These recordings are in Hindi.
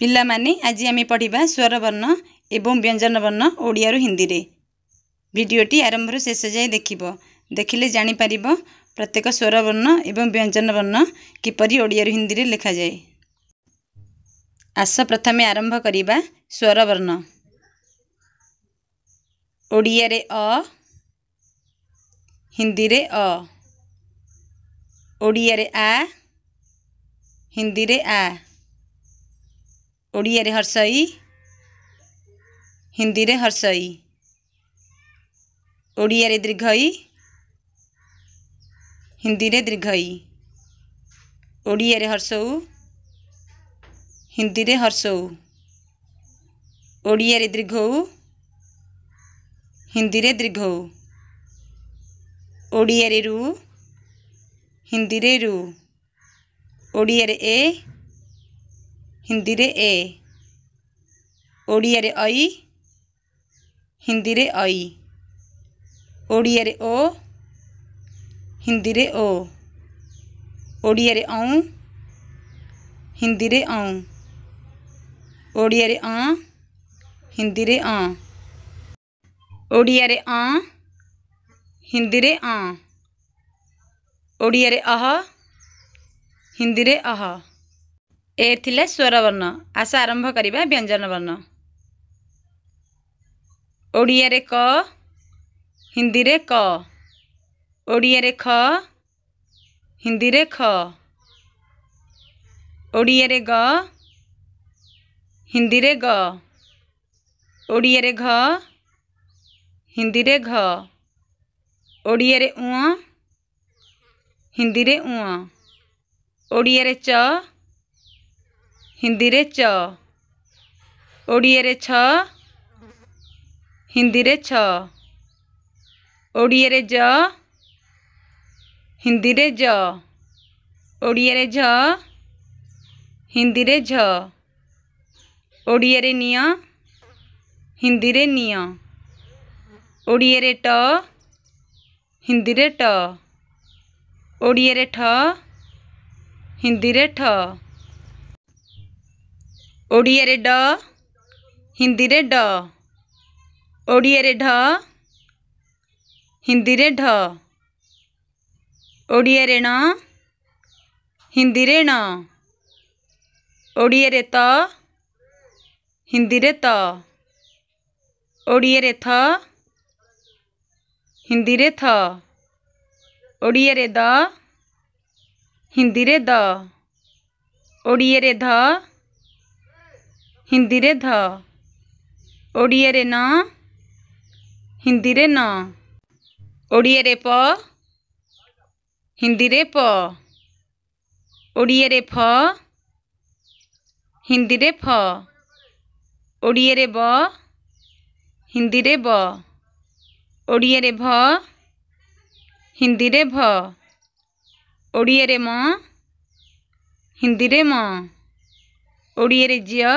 빌라마니 আজি আমি পড়িবা স্বরবর্ণ এবম ব্যঞ্জনবর্ণ ওড়িয়াৰ হিন্দীৰে ভিডিওটি আৰম্ভৰ শেষলৈ দেখিবা দেখিলে জানি পৰিব প্রত্যেক স্বরবর্ণ এবম ব্যঞ্জনবর্ণ কিপৰি ওড়িয়াৰ হিন্দীৰে লিখা যায় আছ প্ৰথমে আৰম্ভ কৰিবা স্বরবর্ণ ওড়িয়াৰে অ হিন্দীৰে অ ওড়িয়াৰে আ হিন্দীৰে আ ओडिया हर्षई हिंदी हर्षई ओडिया दीर्घई हिंदी दीर्घई ओडिया हर्षऊ हिंदी हर्षऊ ओडिया दीर्घऊ हिंदी दीर्घऊ ओडिया रु हिंदी रु ओडिया ए हिंदी रे ए ओडिया रे ऐ हिंदी रे ऐ ओडिया रे ओ हिंदी रे ओ ओडिया रे औ हिंदी रे औ ओडिया रे आ हिंदी रे आ ओडिया रे आ हिंदी रे आ ओडिया रे आह हिंदी रे आह ଏ ଥିଲା ସ୍ୱରବର୍ଣ୍ଣ ଆସ ଆରମ୍ଭ କରିବା ବ୍ୟଞ୍ଜନ ବର୍ଣ୍ଣ ଓଡ଼ିଆରେ କ ହିନ୍ଦୀରେ କ ଓଡ଼ିଆରେ ଖ ହିନ୍ଦୀରେ ଖ ଓଡ଼ିଆରେ ଗ ହିନ୍ଦୀରେ ଗ ଓଡ଼ିଆରେ ଘ ହିନ୍ଦୀରେ ଘ ଓଡ଼ିଆରେ ଉଁ ହିନ୍ଦୀରେ ଉଁ ଓଡ଼ିଆରେ ଚ हिंदी रे च ओडिये रे छ हिंदी रे छ ओडिये रे ज हिंदी रे ज ओडिये रे झ हिंदी रे झ ओडिये रे निया हिंदी रे निया ओडिये रे ट हिंदी रे ट ओडिये रे ठ हिंदी रे ठ ओडिया ड हिंदी रे ढ ढ हिंदी रे ढ ण हिंदी रे ण ओडिया रे त हिंदी रे त ओडिया रे थ हिंदी रे थ ओडिया रे द हिंदी रे द ओडिया रे ढ ହିନ୍ଦୀରେ ଧ ଓଡ଼ିଆରେ ନ ହିନ୍ଦୀରେ ନ ଓଡ଼ିଆରେ ପ ହିନ୍ଦୀରେ ପ ଓଡ଼ିଆରେ ଫ ହିନ୍ଦୀରେ ଫ ଓଡ଼ିଆରେ ବ ହିନ୍ଦୀରେ ବ ଓଡ଼ିଆରେ ଭ ହିନ୍ଦୀରେ ଭ ଓଡ଼ିଆରେ ମ ହିନ୍ଦୀରେ ମ ଓଡ଼ିଆରେ ଝିଅ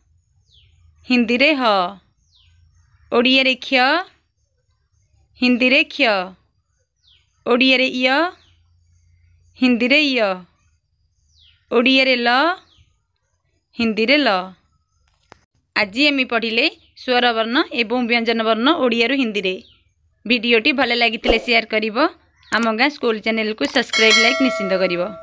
हिन्दी र हिएर क्ष हिन्दी क्षेत्र इय हिन्दी र इय रे ल रे ल आज अनि पढिँदै स्वरवर्ण ए व्यञ्जन बर्ण ओडहरू हिन्दीले भिडियो भएलागिले सेयर आम गाँ स्कूल च्याने को सब्सक्राइब ल्याक्सिन्त